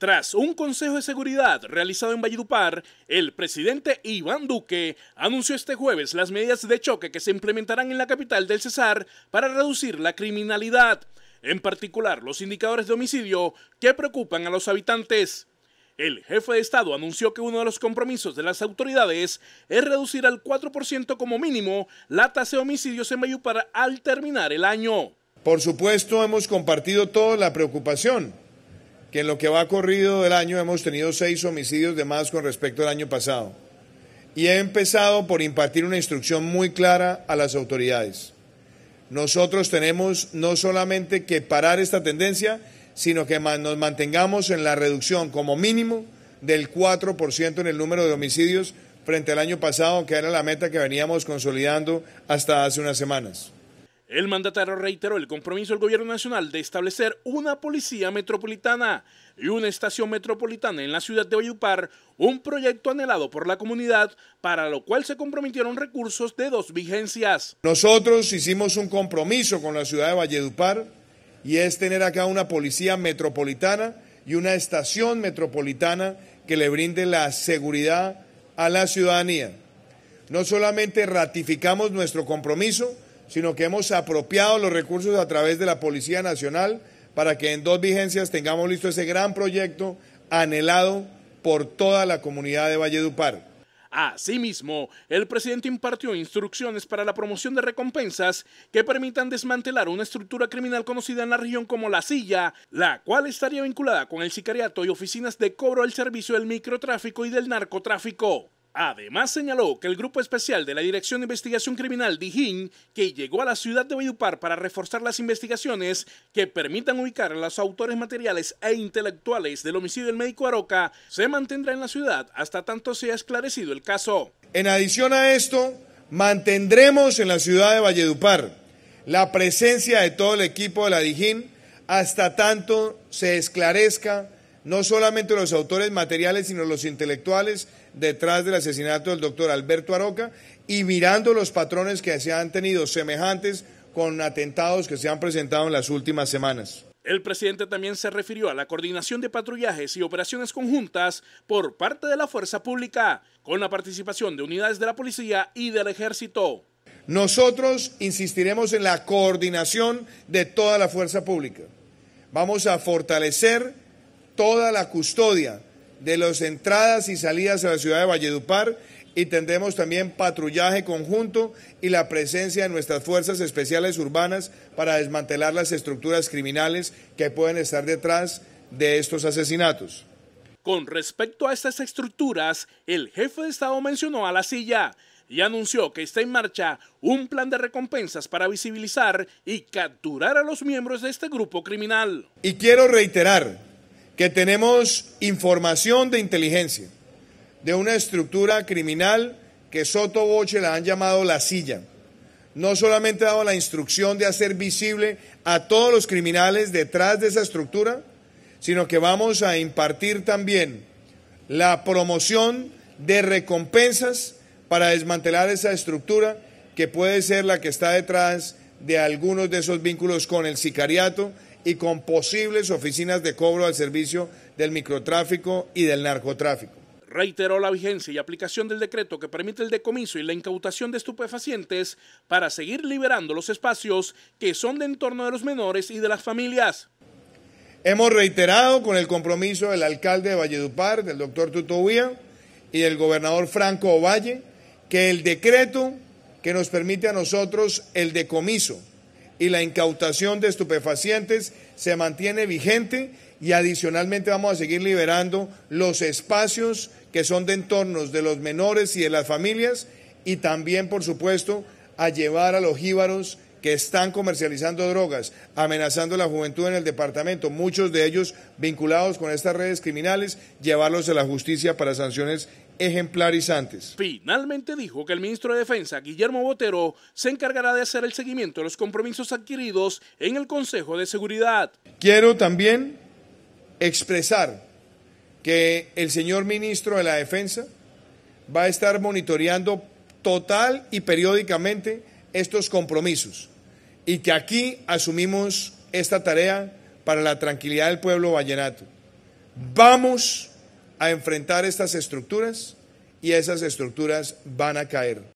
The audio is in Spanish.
Tras un consejo de seguridad realizado en Valledupar, el presidente Iván Duque anunció este jueves las medidas de choque que se implementarán en la capital del Cesar para reducir la criminalidad, en particular los indicadores de homicidio que preocupan a los habitantes. El jefe de Estado anunció que uno de los compromisos de las autoridades es reducir al 4% como mínimo la tasa de homicidios en Valledupar al terminar el año. Por supuesto, hemos compartido toda la preocupación que en lo que va corrido del año hemos tenido seis homicidios de más con respecto al año pasado. Y he empezado por impartir una instrucción muy clara a las autoridades. Nosotros tenemos no solamente que parar esta tendencia, sino que nos mantengamos en la reducción como mínimo del 4% en el número de homicidios frente al año pasado, que era la meta que veníamos consolidando hasta hace unas semanas. El mandatario reiteró el compromiso del gobierno nacional de establecer una policía metropolitana y una estación metropolitana en la ciudad de Valledupar, un proyecto anhelado por la comunidad, para lo cual se comprometieron recursos de dos vigencias. Nosotros hicimos un compromiso con la ciudad de Valledupar y es tener acá una policía metropolitana y una estación metropolitana que le brinde la seguridad a la ciudadanía. No solamente ratificamos nuestro compromiso, sino que hemos apropiado los recursos a través de la Policía Nacional para que en dos vigencias tengamos listo ese gran proyecto anhelado por toda la comunidad de Valledupar. Asimismo, el presidente impartió instrucciones para la promoción de recompensas que permitan desmantelar una estructura criminal conocida en la región como la silla, la cual estaría vinculada con el sicariato y oficinas de cobro al servicio del microtráfico y del narcotráfico. Además señaló que el grupo especial de la Dirección de Investigación Criminal DIJÍN, que llegó a la ciudad de Valledupar para reforzar las investigaciones que permitan ubicar a los autores materiales e intelectuales del homicidio del médico Aroca, se mantendrá en la ciudad hasta tanto sea esclarecido el caso. En adición a esto, mantendremos en la ciudad de Valledupar la presencia de todo el equipo de la DIJÍN hasta tanto se esclarezca no solamente los autores materiales, sino los intelectuales detrás del asesinato del doctor Alberto Aroca y mirando los patrones que se han tenido semejantes con atentados que se han presentado en las últimas semanas. El presidente también se refirió a la coordinación de patrullajes y operaciones conjuntas por parte de la fuerza pública, con la participación de unidades de la policía y del ejército. Nosotros insistiremos en la coordinación de toda la fuerza pública. Vamos a fortalecer toda la custodia de las entradas y salidas a la ciudad de Valledupar y tendremos también patrullaje conjunto y la presencia de nuestras fuerzas especiales urbanas para desmantelar las estructuras criminales que pueden estar detrás de estos asesinatos. Con respecto a estas estructuras, el jefe de Estado mencionó a la silla y anunció que está en marcha un plan de recompensas para visibilizar y capturar a los miembros de este grupo criminal. Y quiero reiterar que tenemos información de inteligencia de una estructura criminal que Soto Boche la han llamado la silla. No solamente ha dado la instrucción de hacer visible a todos los criminales detrás de esa estructura, sino que vamos a impartir también la promoción de recompensas para desmantelar esa estructura que puede ser la que está detrás de algunos de esos vínculos con el sicariato y con posibles oficinas de cobro al servicio del microtráfico y del narcotráfico. Reiteró la vigencia y aplicación del decreto que permite el decomiso y la incautación de estupefacientes para seguir liberando los espacios que son de entorno de los menores y de las familias. Hemos reiterado con el compromiso del alcalde de Valledupar, del doctor Tutuía, y del gobernador Franco Ovalle, que el decreto que nos permite a nosotros el decomiso y la incautación de estupefacientes se mantiene vigente y adicionalmente vamos a seguir liberando los espacios que son de entornos de los menores y de las familias y también, por supuesto, a llevar a los jíbaros que están comercializando drogas, amenazando la juventud en el departamento, muchos de ellos vinculados con estas redes criminales, llevarlos a la justicia para sanciones ejemplarizantes. Finalmente dijo que el ministro de Defensa, Guillermo Botero, se encargará de hacer el seguimiento de los compromisos adquiridos en el Consejo de Seguridad. Quiero también expresar que el señor ministro de la Defensa va a estar monitoreando total y periódicamente estos compromisos y que aquí asumimos esta tarea para la tranquilidad del pueblo vallenato. Vamos a enfrentar estas estructuras y esas estructuras van a caer.